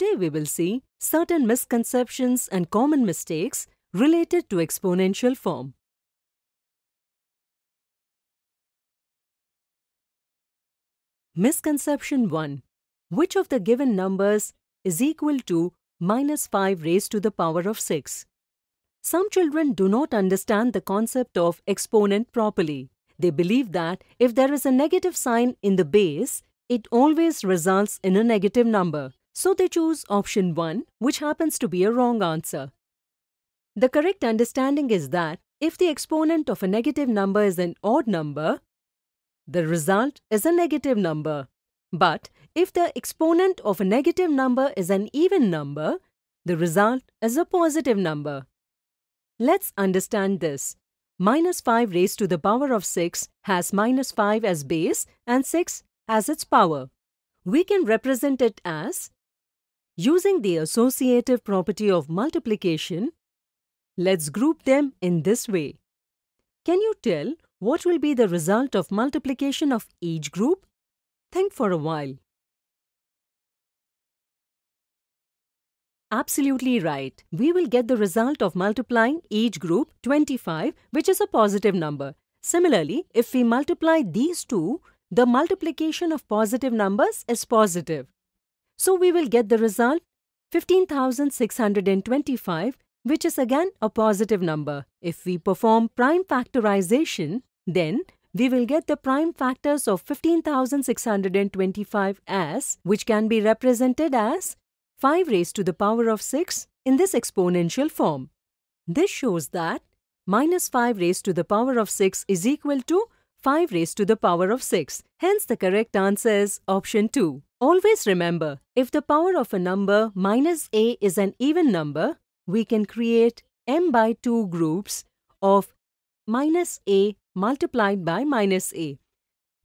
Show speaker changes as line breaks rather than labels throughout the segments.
Today we will see certain misconceptions and common mistakes related to exponential form. Misconception 1. Which of the given numbers is equal to minus 5 raised to the power of 6? Some children do not understand the concept of exponent properly. They believe that if there is a negative sign in the base, it always results in a negative number. So they choose option 1, which happens to be a wrong answer. The correct understanding is that if the exponent of a negative number is an odd number, the result is a negative number. But if the exponent of a negative number is an even number, the result is a positive number. Let's understand this. Minus 5 raised to the power of 6 has minus 5 as base and 6 as its power. We can represent it as Using the associative property of multiplication, let's group them in this way. Can you tell what will be the result of multiplication of each group? Think for a while. Absolutely right. We will get the result of multiplying each group 25, which is a positive number. Similarly, if we multiply these two, the multiplication of positive numbers is positive. So we will get the result 15,625 which is again a positive number. If we perform prime factorization, then we will get the prime factors of 15,625 as, which can be represented as 5 raised to the power of 6 in this exponential form. This shows that minus 5 raised to the power of 6 is equal to 5 raised to the power of 6. Hence, the correct answer is option 2. Always remember, if the power of a number minus a is an even number, we can create m by 2 groups of minus a multiplied by minus a.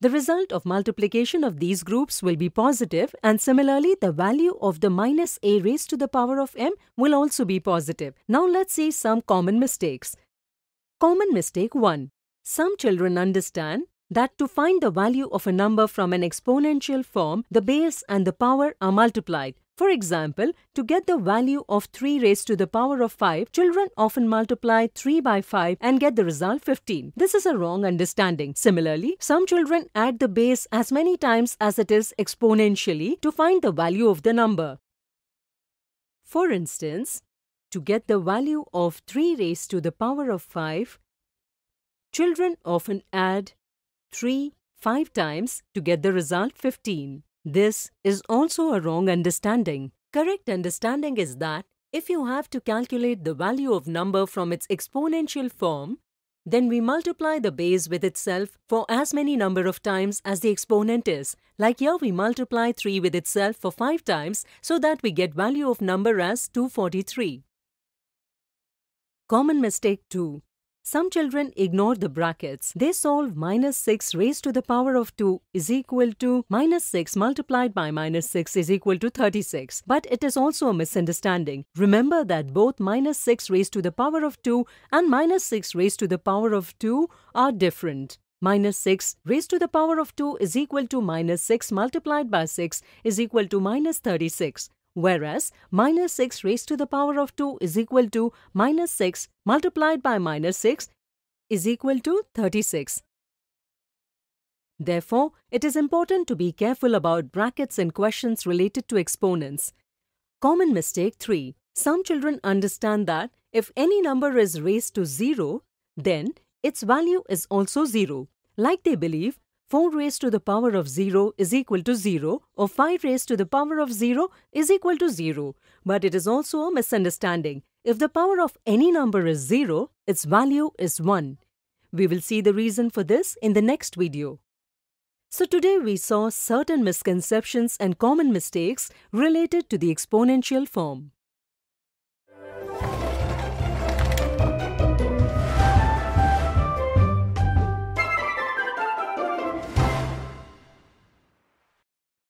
The result of multiplication of these groups will be positive and similarly the value of the minus a raised to the power of m will also be positive. Now let's see some common mistakes. Common mistake 1. Some children understand that to find the value of a number from an exponential form, the base and the power are multiplied. For example, to get the value of 3 raised to the power of 5, children often multiply 3 by 5 and get the result 15. This is a wrong understanding. Similarly, some children add the base as many times as it is exponentially to find the value of the number. For instance, to get the value of 3 raised to the power of 5, children often add 3 5 times to get the result 15. This is also a wrong understanding. Correct understanding is that if you have to calculate the value of number from its exponential form, then we multiply the base with itself for as many number of times as the exponent is. Like here we multiply 3 with itself for 5 times so that we get value of number as 243. Common mistake 2. Some children ignore the brackets. They solve minus 6 raised to the power of 2 is equal to minus 6 multiplied by minus 6 is equal to 36. But it is also a misunderstanding. Remember that both minus 6 raised to the power of 2 and minus 6 raised to the power of 2 are different. Minus 6 raised to the power of 2 is equal to minus 6 multiplied by 6 is equal to minus 36 whereas minus 6 raised to the power of 2 is equal to minus 6 multiplied by minus 6 is equal to 36. Therefore, it is important to be careful about brackets in questions related to exponents. Common mistake 3. Some children understand that if any number is raised to 0, then its value is also 0. Like they believe 4 raised to the power of 0 is equal to 0 or 5 raised to the power of 0 is equal to 0. But it is also a misunderstanding. If the power of any number is 0, its value is 1. We will see the reason for this in the next video. So today we saw certain misconceptions and common mistakes related to the exponential form.